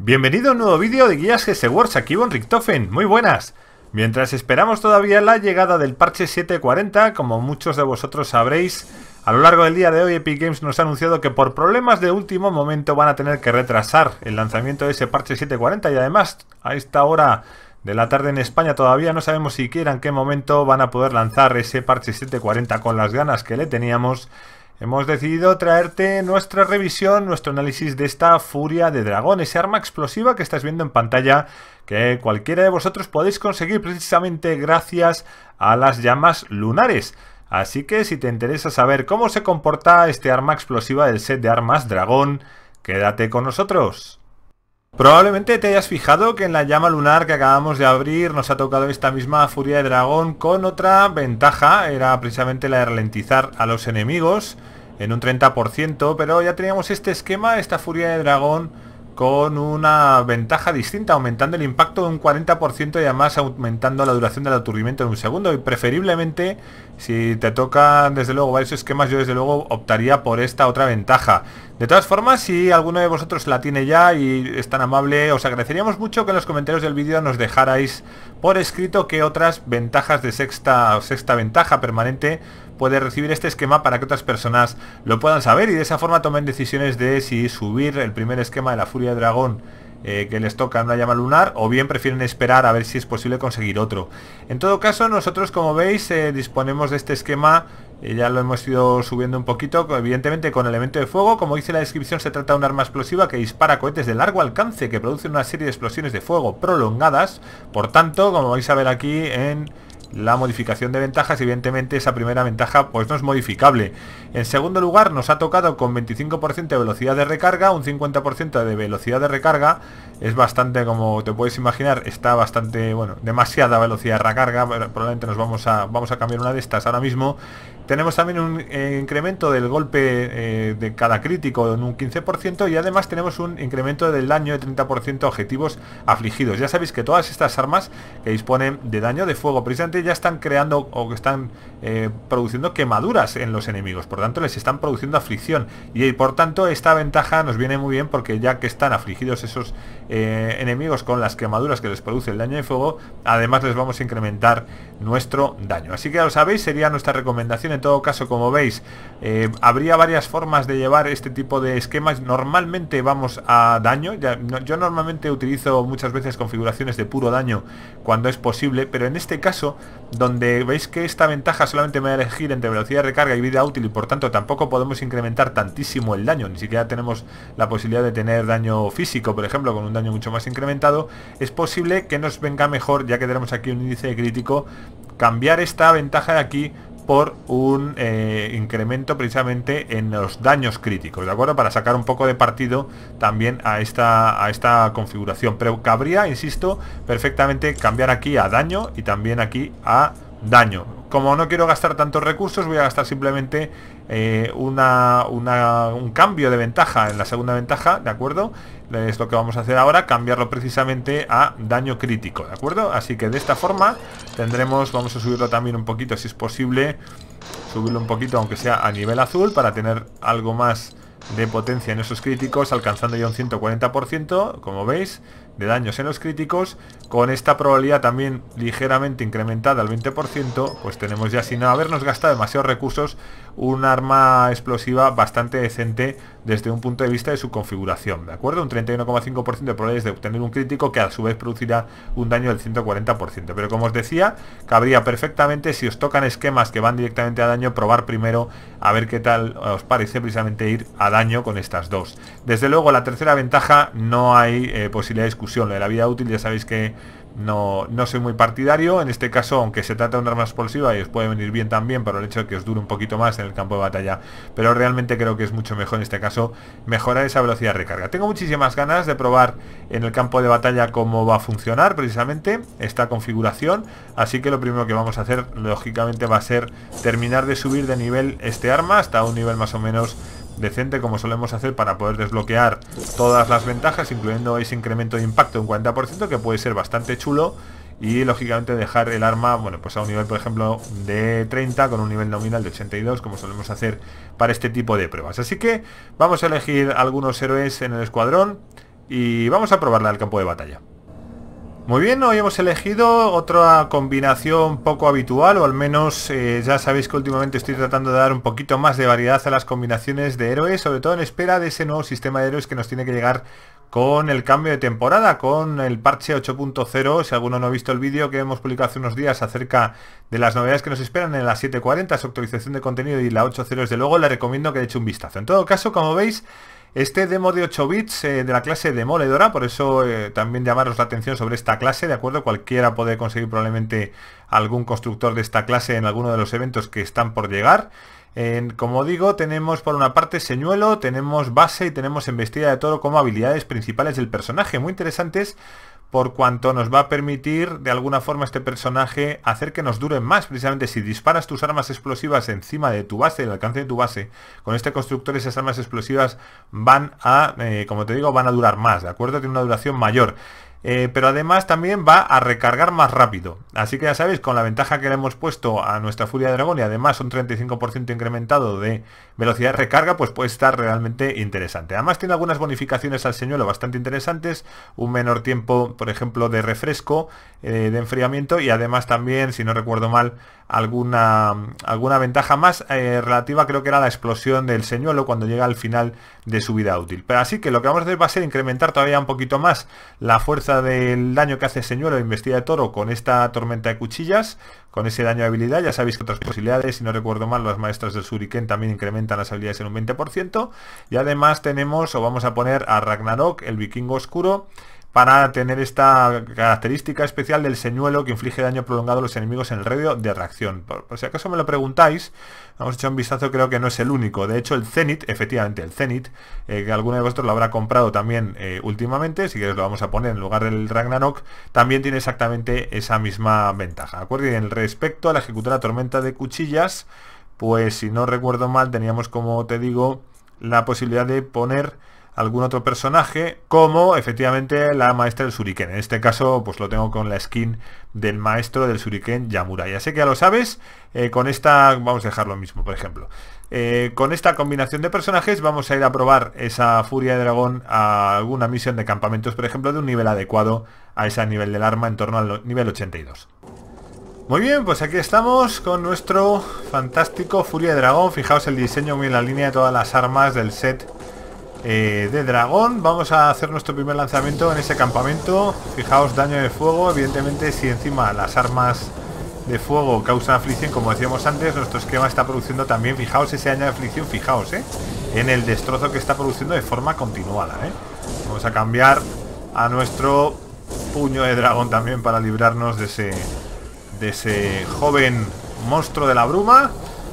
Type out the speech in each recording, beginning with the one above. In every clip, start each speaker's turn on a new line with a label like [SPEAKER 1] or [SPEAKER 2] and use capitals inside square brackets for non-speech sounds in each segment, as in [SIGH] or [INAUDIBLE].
[SPEAKER 1] Bienvenido a un nuevo vídeo de guías Wars. aquí Von Richtofen, muy buenas. Mientras esperamos todavía la llegada del parche 740, como muchos de vosotros sabréis, a lo largo del día de hoy Epic Games nos ha anunciado que por problemas de último momento van a tener que retrasar el lanzamiento de ese parche 740 y además a esta hora de la tarde en España todavía no sabemos siquiera en qué momento van a poder lanzar ese parche 740 con las ganas que le teníamos Hemos decidido traerte nuestra revisión, nuestro análisis de esta furia de dragón, ese arma explosiva que estás viendo en pantalla, que cualquiera de vosotros podéis conseguir precisamente gracias a las llamas lunares. Así que si te interesa saber cómo se comporta este arma explosiva del set de armas dragón, quédate con nosotros. Probablemente te hayas fijado que en la llama lunar que acabamos de abrir nos ha tocado esta misma furia de dragón con otra ventaja, era precisamente la de ralentizar a los enemigos en un 30%, pero ya teníamos este esquema, esta furia de dragón con una ventaja distinta, aumentando el impacto de un 40% y además aumentando la duración del aturdimiento en un segundo. Y preferiblemente, si te tocan desde luego varios esquemas, yo desde luego optaría por esta otra ventaja. De todas formas, si alguno de vosotros la tiene ya y es tan amable, os agradeceríamos mucho que en los comentarios del vídeo nos dejarais por escrito qué otras ventajas de sexta o sexta ventaja permanente puede recibir este esquema para que otras personas lo puedan saber y de esa forma tomen decisiones de si subir el primer esquema de la furia de dragón eh, que les toca una llama lunar o bien prefieren esperar a ver si es posible conseguir otro. En todo caso, nosotros como veis eh, disponemos de este esquema eh, ya lo hemos ido subiendo un poquito, evidentemente con elemento de fuego. Como dice la descripción, se trata de un arma explosiva que dispara cohetes de largo alcance que producen una serie de explosiones de fuego prolongadas. Por tanto, como vais a ver aquí en la modificación de ventajas, evidentemente esa primera ventaja pues no es modificable. En segundo lugar nos ha tocado con 25% de velocidad de recarga, un 50% de velocidad de recarga, es bastante como te puedes imaginar, está bastante, bueno, demasiada velocidad de recarga, probablemente nos vamos a, vamos a cambiar una de estas ahora mismo. Tenemos también un eh, incremento del golpe eh, de cada crítico en un 15% y además tenemos un incremento del daño de 30% a objetivos afligidos. Ya sabéis que todas estas armas que disponen de daño de fuego precisamente ya están creando o que están eh, produciendo quemaduras en los enemigos. Por tanto, les están produciendo aflicción. Y eh, por tanto, esta ventaja nos viene muy bien porque ya que están afligidos esos eh, enemigos con las quemaduras que les produce el daño de fuego, además les vamos a incrementar nuestro daño. Así que ya lo sabéis, sería nuestra recomendación. En todo caso, como veis, eh, habría varias formas de llevar este tipo de esquemas. Normalmente vamos a daño. yo normalmente utilizo muchas veces configuraciones de puro daño cuando es posible, pero en este caso, donde veis que esta ventaja solamente me va a elegir entre velocidad de recarga y vida útil y por tanto tampoco podemos incrementar tantísimo el daño. Ni siquiera tenemos la posibilidad de tener daño físico, por ejemplo, con un daño mucho más incrementado. Es posible que nos venga mejor, ya que tenemos aquí un índice crítico cambiar esta ventaja de aquí por un eh, incremento precisamente en los daños críticos, ¿de acuerdo? Para sacar un poco de partido también a esta, a esta configuración. Pero cabría, insisto, perfectamente cambiar aquí a daño y también aquí a daño como no quiero gastar tantos recursos, voy a gastar simplemente eh, un cambio de ventaja en la segunda ventaja, ¿de acuerdo? Es lo que vamos a hacer ahora, cambiarlo precisamente a daño crítico, ¿de acuerdo? Así que de esta forma tendremos, vamos a subirlo también un poquito si es posible, subirlo un poquito aunque sea a nivel azul para tener algo más de potencia en esos críticos, alcanzando ya un 140%, como veis, de daños en los críticos. Con esta probabilidad también ligeramente incrementada al 20%, pues tenemos ya sin habernos gastado demasiados recursos un arma explosiva bastante decente desde un punto de vista de su configuración, ¿de acuerdo? Un 31,5% de probabilidades de obtener un crítico que a su vez producirá un daño del 140%. Pero como os decía, cabría perfectamente si os tocan esquemas que van directamente a daño, probar primero a ver qué tal os parece precisamente ir a daño con estas dos. Desde luego, la tercera ventaja no hay eh, posibilidad de de la vida útil ya sabéis que no, no soy muy partidario. En este caso, aunque se trata de un arma explosiva y os puede venir bien también por el hecho de que os dure un poquito más en el campo de batalla. Pero realmente creo que es mucho mejor en este caso mejorar esa velocidad de recarga. Tengo muchísimas ganas de probar en el campo de batalla cómo va a funcionar precisamente esta configuración. Así que lo primero que vamos a hacer, lógicamente, va a ser terminar de subir de nivel este arma hasta un nivel más o menos decente como solemos hacer para poder desbloquear todas las ventajas, incluyendo ese incremento de impacto en un 40% que puede ser bastante chulo y lógicamente dejar el arma bueno pues a un nivel por ejemplo de 30 con un nivel nominal de 82 como solemos hacer para este tipo de pruebas así que vamos a elegir algunos héroes en el escuadrón y vamos a probarla al campo de batalla muy bien, hoy hemos elegido otra combinación poco habitual, o al menos eh, ya sabéis que últimamente estoy tratando de dar un poquito más de variedad a las combinaciones de héroes, sobre todo en espera de ese nuevo sistema de héroes que nos tiene que llegar con el cambio de temporada, con el parche 8.0, si alguno no ha visto el vídeo que hemos publicado hace unos días acerca de las novedades que nos esperan en la 740, su actualización de contenido y la 8.0, desde luego, le recomiendo que le eche un vistazo. En todo caso, como veis, este demo de 8 bits eh, de la clase Demoledora, por eso eh, también llamaros la atención sobre esta clase, ¿de acuerdo? Cualquiera puede conseguir probablemente algún constructor de esta clase en alguno de los eventos que están por llegar. como digo, tenemos por una parte señuelo, tenemos base y tenemos embestida de todo como habilidades principales del personaje, muy interesantes por cuanto nos va a permitir de alguna forma este personaje hacer que nos dure más. Precisamente si disparas tus armas explosivas encima de tu base, del alcance de tu base, con este constructor esas armas explosivas van a, eh, como te digo, van a durar más, ¿de acuerdo? Tiene una duración mayor. Eh, pero además también va a recargar más rápido. Así que ya sabéis, con la ventaja que le hemos puesto a nuestra Furia de Dragón y además un 35% incrementado de velocidad de recarga, pues puede estar realmente interesante. Además tiene algunas bonificaciones al señuelo bastante interesantes, un menor tiempo, por ejemplo, de refresco, eh, de enfriamiento y además también, si no recuerdo mal, alguna, alguna ventaja más eh, relativa creo que era la explosión del señuelo cuando llega al final de su vida útil. Pero así que lo que vamos a hacer va a ser incrementar todavía un poquito más la fuerza del daño que hace el señuelo la investida de toro con esta tormenta de cuchillas, con ese daño de habilidad. Ya sabéis que otras posibilidades, si no recuerdo mal, las maestras del suriken también incrementan las habilidades en un 20%. Y además tenemos o vamos a poner a Ragnarok, el vikingo oscuro para tener esta característica especial del señuelo que inflige daño prolongado a los enemigos en el radio de reacción. Por, si acaso me lo preguntáis, hemos hecho un vistazo, creo que no es el único. De hecho, el Zenith, efectivamente, el Zenith, eh, que alguno de vosotros lo habrá comprado también eh, últimamente, si queréis lo vamos a poner en lugar del Ragnarok, también tiene exactamente esa misma ventaja. ¿de en respecto a la ejecutora tormenta de cuchillas, pues si no recuerdo mal, teníamos, como te digo, la posibilidad de poner algún otro personaje como efectivamente la maestra del shuriken. En este caso pues lo tengo con la skin del maestro del shuriken Yamura. Ya sé que ya lo sabes, eh, con esta vamos a dejar lo mismo por ejemplo. Eh, con esta combinación de personajes vamos a ir a probar esa furia de dragón a alguna misión de campamentos por ejemplo de un nivel adecuado a ese nivel del arma en torno al nivel 82. Muy bien, pues aquí estamos con nuestro fantástico Furia de Dragón. Fijaos el diseño muy en la línea de todas las armas del set eh, de dragón. Vamos a hacer nuestro primer lanzamiento en ese campamento. Fijaos, daño de fuego. Evidentemente, si encima las armas de fuego causan aflicción, como decíamos antes, nuestro esquema está produciendo también, fijaos ese daño de aflicción, fijaos, ¿eh? en el destrozo que está produciendo de forma continuada. Eh. Vamos a cambiar a nuestro puño de dragón también para librarnos de ese, de ese joven monstruo de la bruma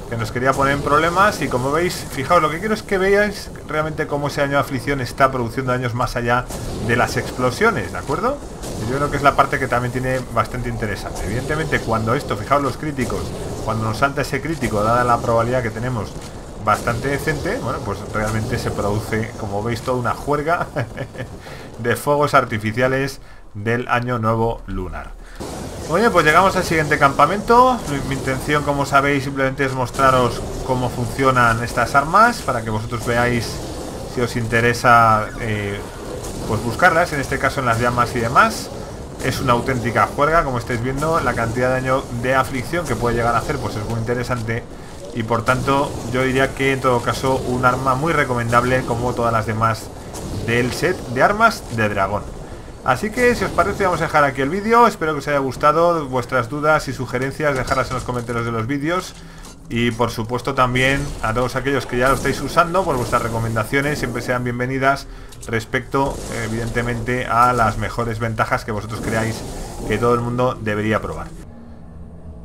[SPEAKER 1] que nos quería poner en problemas y como veis, fijaos, lo que quiero es que veáis realmente cómo ese año de aflicción está produciendo daños más allá de las explosiones, ¿de acuerdo? Yo creo que es la parte que también tiene bastante interesante. Evidentemente, cuando esto, fijaos los críticos, cuando nos salta ese crítico, dada la probabilidad que tenemos bastante decente, bueno, pues realmente se produce, como veis, toda una juerga [LAUGHS] de fuegos artificiales del año nuevo lunar. Muy pues llegamos al siguiente campamento. Mi intención, como sabéis, simplemente es mostraros cómo funcionan estas armas para que vosotros veáis si os interesa eh, pues buscarlas, en este caso en las llamas y demás. Es una auténtica juerga, como estáis viendo, la cantidad de daño de aflicción que puede llegar a hacer pues es muy interesante y por tanto yo diría que en todo caso un arma muy recomendable como todas las demás del set de armas de dragón. Así que si os parece vamos a dejar aquí el vídeo, espero que os haya gustado, vuestras dudas y sugerencias dejarlas en los comentarios de los vídeos y por supuesto también a todos aquellos que ya lo estáis usando, por vuestras recomendaciones siempre sean bienvenidas respecto evidentemente a las mejores ventajas que vosotros creáis que todo el mundo debería probar.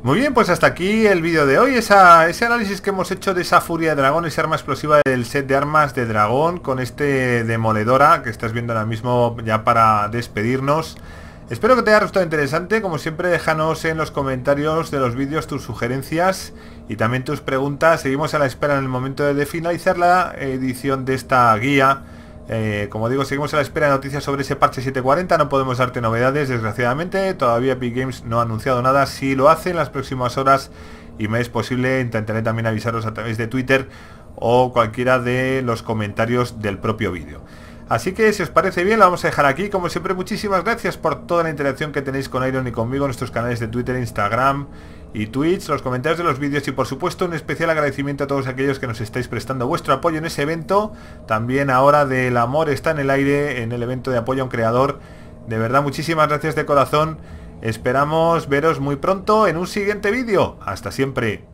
[SPEAKER 1] Muy bien, pues hasta aquí el vídeo de hoy, ese análisis que hemos hecho de esa furia de dragón, esa arma explosiva del set de armas de dragón con este demoledora que estás viendo ahora mismo ya para despedirnos. Espero que te haya gustado interesante, como siempre déjanos en los comentarios de los vídeos tus sugerencias y también tus preguntas. Seguimos a la espera en el momento de finalizar la edición de esta guía eh, como digo, seguimos a la espera de noticias sobre ese parche 740, no podemos darte novedades, desgraciadamente, todavía Epic Games no ha anunciado nada, si lo hace en las próximas horas y me es posible, intentaré también avisaros a través de Twitter o cualquiera de los comentarios del propio vídeo. Así que si os parece bien, lo vamos a dejar aquí. Como siempre, muchísimas gracias por toda la interacción que tenéis con Iron y conmigo en nuestros canales de Twitter, Instagram y tweets los comentarios de los vídeos y por supuesto un especial agradecimiento a todos aquellos que nos estáis prestando vuestro apoyo en ese evento. También ahora del amor está en el aire en el evento de apoyo a un creador. De verdad, muchísimas gracias de corazón. Esperamos veros muy pronto en un siguiente vídeo. Hasta siempre.